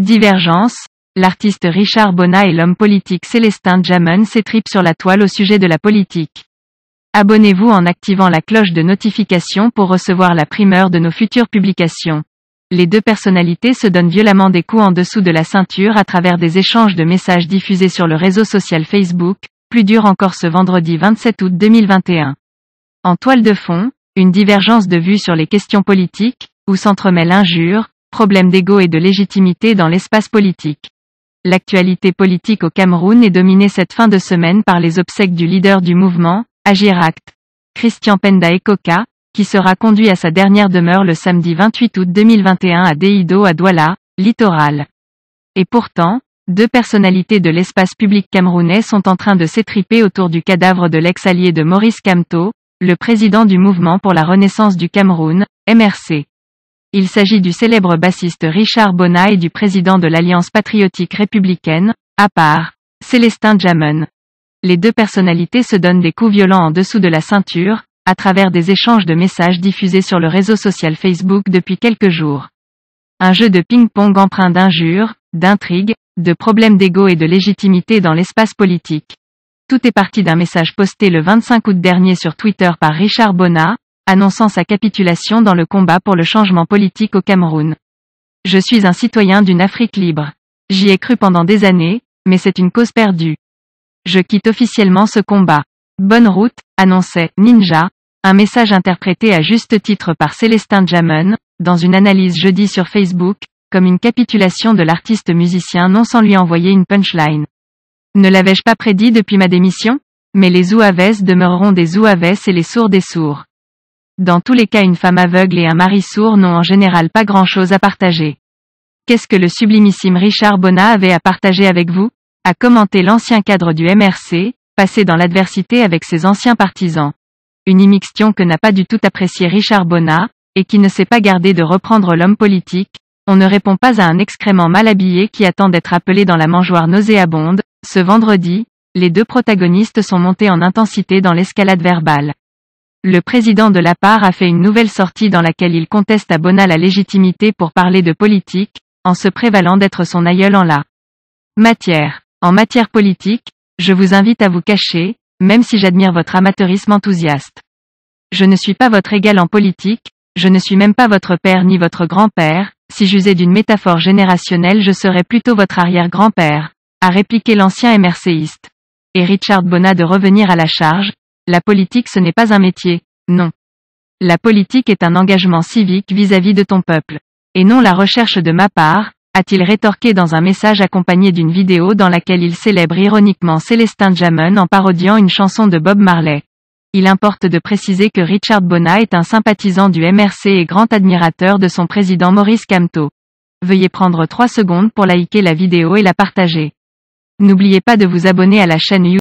Divergence, l'artiste Richard Bonnat et l'homme politique Célestin Jamon s'étripent sur la toile au sujet de la politique. Abonnez-vous en activant la cloche de notification pour recevoir la primeur de nos futures publications. Les deux personnalités se donnent violemment des coups en dessous de la ceinture à travers des échanges de messages diffusés sur le réseau social Facebook, plus dur encore ce vendredi 27 août 2021. En toile de fond, une divergence de vues sur les questions politiques, où s'entremêlent l'injure, problème d'ego et de légitimité dans l'espace politique. L'actualité politique au Cameroun est dominée cette fin de semaine par les obsèques du leader du mouvement, Agiract, Christian Penda Ekoka, qui sera conduit à sa dernière demeure le samedi 28 août 2021 à Deido à Douala, littoral. Et pourtant, deux personnalités de l'espace public camerounais sont en train de s'étriper autour du cadavre de l'ex-allié de Maurice Camteau, le président du Mouvement pour la Renaissance du Cameroun, MRC. Il s'agit du célèbre bassiste Richard Bonnat et du président de l'Alliance patriotique républicaine, à part, Célestin Jamon. Les deux personnalités se donnent des coups violents en dessous de la ceinture, à travers des échanges de messages diffusés sur le réseau social Facebook depuis quelques jours. Un jeu de ping-pong empreint d'injures, d'intrigues, de problèmes d'ego et de légitimité dans l'espace politique. Tout est parti d'un message posté le 25 août dernier sur Twitter par Richard Bonnat, annonçant sa capitulation dans le combat pour le changement politique au Cameroun. Je suis un citoyen d'une Afrique libre. J'y ai cru pendant des années, mais c'est une cause perdue. Je quitte officiellement ce combat. Bonne route, annonçait Ninja, un message interprété à juste titre par Célestin Jamon, dans une analyse jeudi sur Facebook, comme une capitulation de l'artiste musicien non sans lui envoyer une punchline. Ne l'avais-je pas prédit depuis ma démission Mais les ouaves demeureront des Zouaves et les sourds des sourds. Dans tous les cas une femme aveugle et un mari sourd n'ont en général pas grand-chose à partager. Qu'est-ce que le sublimissime Richard Bonnat avait à partager avec vous a commenté l'ancien cadre du MRC, passé dans l'adversité avec ses anciens partisans. Une immixtion que n'a pas du tout apprécié Richard Bonnat, et qui ne s'est pas gardé de reprendre l'homme politique, on ne répond pas à un excrément mal habillé qui attend d'être appelé dans la mangeoire nauséabonde, ce vendredi, les deux protagonistes sont montés en intensité dans l'escalade verbale. Le président de la part a fait une nouvelle sortie dans laquelle il conteste à Bona la légitimité pour parler de politique, en se prévalant d'être son aïeul en la matière. En matière politique, je vous invite à vous cacher, même si j'admire votre amateurisme enthousiaste. Je ne suis pas votre égal en politique, je ne suis même pas votre père ni votre grand-père, si j'usais d'une métaphore générationnelle je serais plutôt votre arrière-grand-père, a répliqué l'ancien MRCiste. Et Richard Bona de revenir à la charge, la politique ce n'est pas un métier, non. La politique est un engagement civique vis-à-vis de ton peuple. Et non la recherche de ma part, a-t-il rétorqué dans un message accompagné d'une vidéo dans laquelle il célèbre ironiquement Célestin Jamon en parodiant une chanson de Bob Marley. Il importe de préciser que Richard Bona est un sympathisant du MRC et grand admirateur de son président Maurice Camteau. Veuillez prendre 3 secondes pour liker la vidéo et la partager. N'oubliez pas de vous abonner à la chaîne YouTube.